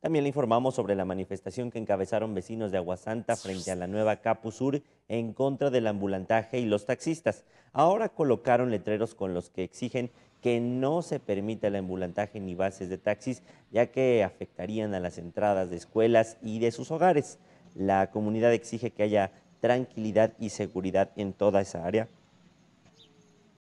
También le informamos sobre la manifestación que encabezaron vecinos de Aguasanta frente a la nueva Capusur en contra del ambulantaje y los taxistas. Ahora colocaron letreros con los que exigen que no se permita el ambulantaje ni bases de taxis, ya que afectarían a las entradas de escuelas y de sus hogares. La comunidad exige que haya tranquilidad y seguridad en toda esa área